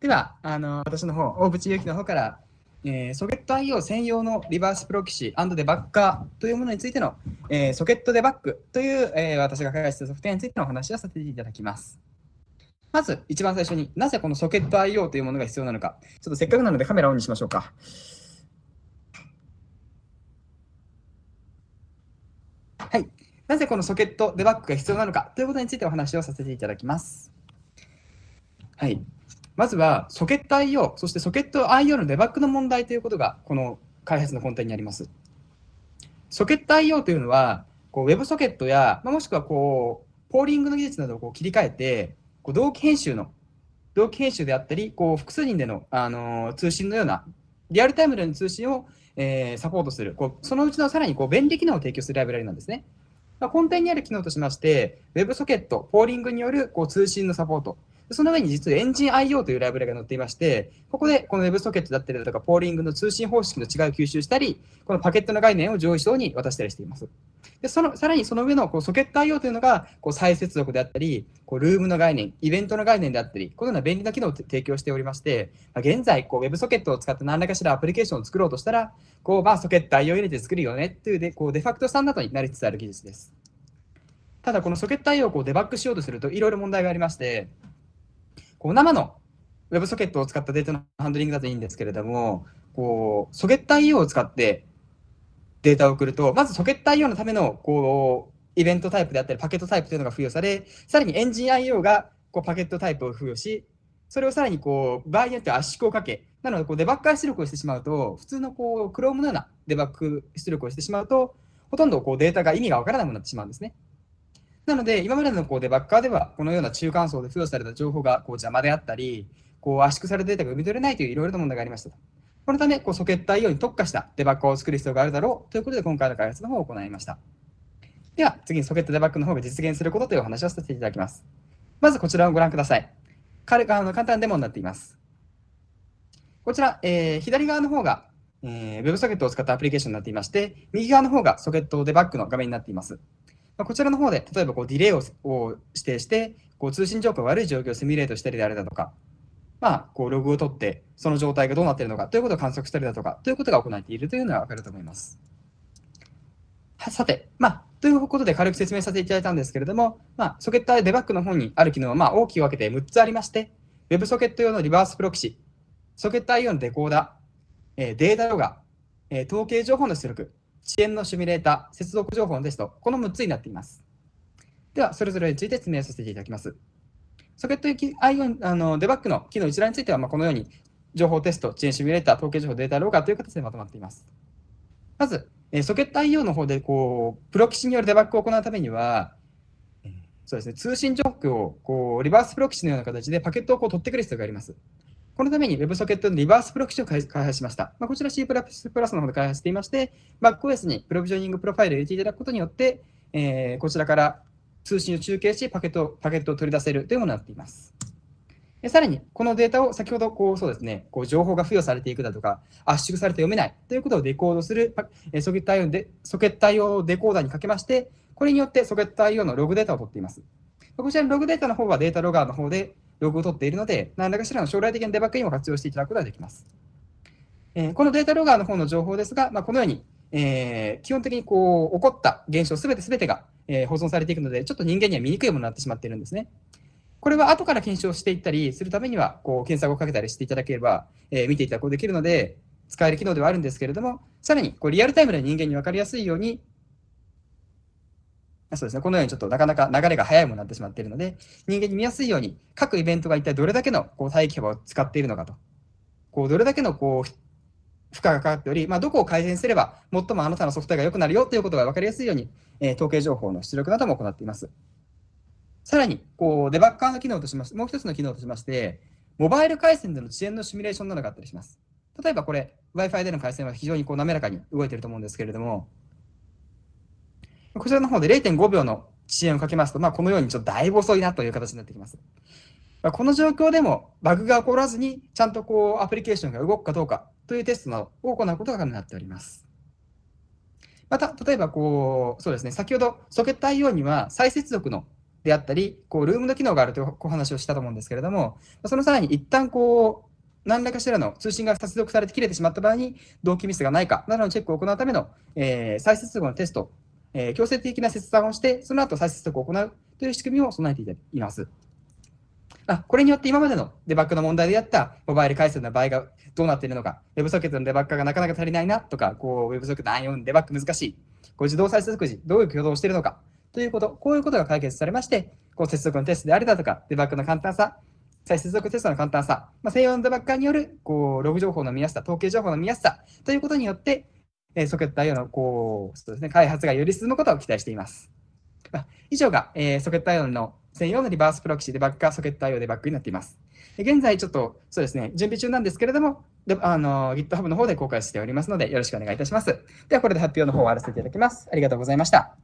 では、あの私の方、大渕祐樹の方から、えー、ソケット IO 専用のリバースプロキシデバッカーというものについての、えー、ソケットデバッグという、えー、私が開発したソフトウェアについてのお話をさせていただきます。まず、一番最初になぜこのソケット IO というものが必要なのか、ちょっとせっかくなのでカメラオンにしましょうか。はい、なぜこのソケットデバッグが必要なのかということについてお話をさせていただきます。はい、まずはソケット IO、そしてソケット IO のデバッグの問題ということが、この開発の根底にあります。ソケット IO というのは、こう w e b ットや、まもしくはこう、ポーリングの技術などをこう切り替えて、こう同期編集の、同期編集であったり、こう複数人での、あの通信のような、リアルタイムでの通信を、えー、サポートする、こうそのうちのさらにこう便利機能を提供するライブラリなんですね。まあ、根底にある機能としまして、WebSocket、ポーリングによるこう通信のサポート、その上に実はエンジン IO というライブラリが載っていまして、ここでこの WebSocket だったりだとか、ポーリングの通信方式の違いを吸収したり、このパケットの概念を上位層に渡したりしています。でそのさらにその上のこうソケット IO というのがこう再接続であったり、こうルームの概念、イベントの概念であったり、このような便利な機能を提供しておりまして、まあ、現在こう WebSocket を使って何らかしらアプリケーションを作ろうとしたら、こうまあ、ソケット IO を入れて作るよねというでこうデファクトスタンダードになりつつある技術です。ただ、このソケット IO をこうデバッグしようとするといろいろ問題がありまして、こう生の WebSocket を使ったデータのハンドリングだといいんですけれども、こう、ソケット IO を使ってデータを送ると、まずソケット IO のための、こう、イベントタイプであったり、パケットタイプというのが付与され、さらにエンジン IO がこうパケットタイプを付与し、それをさらにこう場合によっては圧縮をかけ、なのでこうデバッグ出力をしてしまうと、普通のこう Chrome のようなデバッグ出力をしてしまうと、ほとんどこうデータが意味がわからなくなってしまうんですね。なので、今までのこうデバッカーでは、このような中間層で付与された情報がこう邪魔であったり、こう圧縮されたデータが読み取れないといういろいろな問題がありましたこのため、こうソケット IO に特化したデバッグを作る必要があるだろうということで、今回の開発の方を行いました。では、次にソケットデバッグの方が実現することというお話をさせていただきます。まずこちらをご覧ください。軽あの簡単デモになっています。こちら、えー、左側の方が、えー、WebSocket を使ったアプリケーションになっていまして、右側の方がソケットデバッグの画面になっています。まあ、こちらの方で、例えばこうディレイを指定して、こう通信状況悪い状況をシミュレートしたりであるだとか、まあ、こうログを取って、その状態がどうなっているのかということを観測したりだとか、ということが行われているというのがわかると思います。さて、まあ、ということで軽く説明させていただいたんですけれども、まあ、ソケットデバッグの方にある機能はまあ大きく分けて6つありまして、WebSocket 用のリバースプロキシ、ソケット IO のデコーダ、えー、データロガえー、統計情報の出力、遅延のシミュレーター、接続情報のテスト、この6つになっています。では、それぞれについて説明させていただきます。ソケット IO あのデバッグの機能一覧については、まこのように情報テスト、遅延シミュレーター、統計情報、データローカーという形でまとまっています。まず、ソケット IO の方でこうプロキシによるデバッグを行うためには、そうですね、通信状況をこうリバースプロキシのような形でパケットをこう取ってくる必要があります。このために WebSocket のリバースプロキシを開発しました。まあ、こちら C++ プラスの方で開発していまして、MacOS にプロビジョニングプロファイルを入れていただくことによって、えー、こちらから通信を中継しパケット、パケットを取り出せるというものになっています。さらに、このデータを先ほどこうそうです、ね、こう情報が付与されていくだとか、圧縮されて読めないということをデコードするソケット対応でソケット対応デコーダーにかけまして、これによってソケット対応のログデータを取っています。こちらのログデータの方はデータロガーの方で、ログを取っているので、何らかしらの将来的なデバッグにも活用していただくことができます。えー、このデータロガーの方の情報ですが、まあ、このように、えー、基本的にこう起こった現象すべてすべてが、えー、保存されていくので、ちょっと人間には見にくいものになってしまっているんですね。これは後から検証していったりするためには、こう検索をかけたりしていただければ、えー、見ていただくことができるので、使える機能ではあるんですけれども、さらにこうリアルタイムで人間に分かりやすいように、そうですね、このようにちょっとなかなか流れが速いものになってしまっているので、人間に見やすいように、各イベントが一体どれだけのこう待機幅を使っているのかと、こうどれだけのこう負荷がかかっており、まあ、どこを改善すれば、最もあなたのソフトウェアが良くなるよということが分かりやすいように、えー、統計情報の出力なども行っています。さらに、こうデバッカーの機能としまして、もう一つの機能としまして、モバイル回線での遅延のシミュレーションなどがあったりします。例えばこれ、Wi-Fi での回線は非常にこう滑らかに動いていると思うんですけれども、こちらの方で0.5秒の遅延をかけますと、まあ、このようにちょっとだいぶ遅いなという形になってきます。まあ、この状況でもバグが起こらずに、ちゃんとこうアプリケーションが動くかどうかというテストなどを行うことが可能になっております。また、例えばこう、そうですね、先ほどソケット IO には再接続のであったり、こうルームの機能があるというお話をしたと思うんですけれども、その際に一旦こう、何らかしらの通信が接続されて切れてしまった場合に、同期ミスがないかなどのチェックを行うための、えー、再接続のテストえー、強制的な切断をして、その後再接続を行うという仕組みを備えています。あこれによって今までのデバッグの問題であったモバイル回線の場合がどうなっているのか、WebSocket のデバッグがなかなか足りないなとか、WebSocket の i4 デバッグ難しい、こう自動再接続時、どういう挙動をしているのかということ、こういうことが解決されまして、こう接続のテストであるだとか、デバッグの簡単さ、再接続テストの簡単さ、まあ、専用のデバッグーによるこうログ情報の見やすさ、統計情報の見やすさということによって、えソケット IO のこうそうです、ね、開発がより進むことを期待しています。まあ、以上が、えソケット IO の専用のリバースプロキシデバッグかソケット IO デバッグになっています。現在ちょっとそうですね、準備中なんですけれども、あの GitHub の方で公開しておりますので、よろしくお願いいたします。ではこれで発表の方を終わらせていただきます。ありがとうございました。